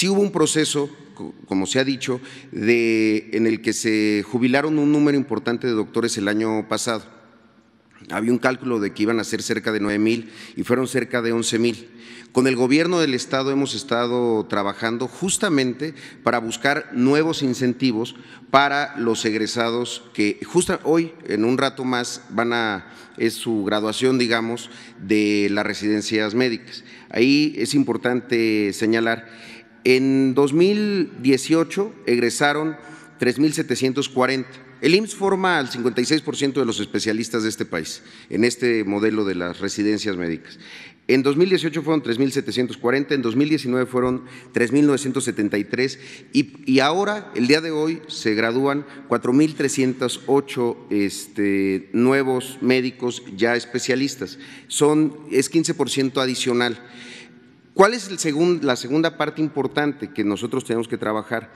Sí hubo un proceso, como se ha dicho, de, en el que se jubilaron un número importante de doctores el año pasado. Había un cálculo de que iban a ser cerca de nueve mil y fueron cerca de 11 mil. Con el gobierno del Estado hemos estado trabajando justamente para buscar nuevos incentivos para los egresados que justo hoy, en un rato más, van a, es su graduación, digamos, de las residencias médicas. Ahí es importante señalar en 2018 egresaron 3.740. El IMSS forma al 56% de los especialistas de este país en este modelo de las residencias médicas. En 2018 fueron 3.740, en 2019 fueron 3.973 y, y, ahora, el día de hoy, se gradúan 4.308 este, nuevos médicos ya especialistas. Son, es 15% adicional. ¿Cuál es el la segunda parte importante que nosotros tenemos que trabajar?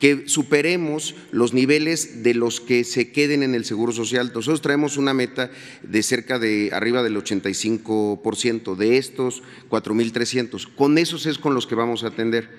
Que superemos los niveles de los que se queden en el Seguro Social. Nosotros traemos una meta de cerca de arriba del 85% por ciento de estos 4.300. Con esos es con los que vamos a atender.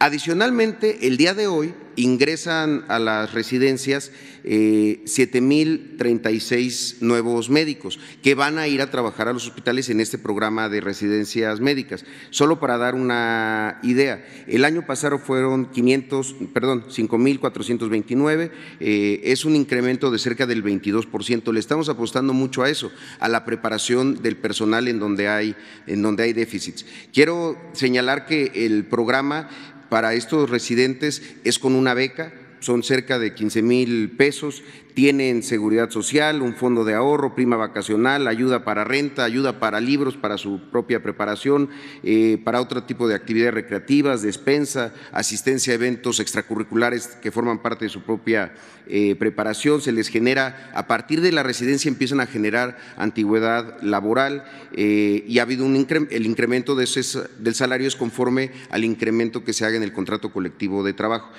Adicionalmente, el día de hoy ingresan a las residencias 7.036 eh, nuevos médicos que van a ir a trabajar a los hospitales en este programa de residencias médicas. Solo para dar una idea, el año pasado fueron 500, perdón, 5.429, eh, es un incremento de cerca del 22 Le estamos apostando mucho a eso, a la preparación del personal en donde hay, en donde hay déficits. Quiero señalar que el programa para estos residentes es con una beca son cerca de 15 mil pesos, tienen seguridad social, un fondo de ahorro, prima vacacional, ayuda para renta, ayuda para libros, para su propia preparación, eh, para otro tipo de actividades recreativas, despensa, asistencia a eventos extracurriculares que forman parte de su propia eh, preparación. Se les genera, a partir de la residencia empiezan a generar antigüedad laboral eh, y ha habido un incremento, el incremento de ese, del salario es conforme al incremento que se haga en el contrato colectivo de trabajo.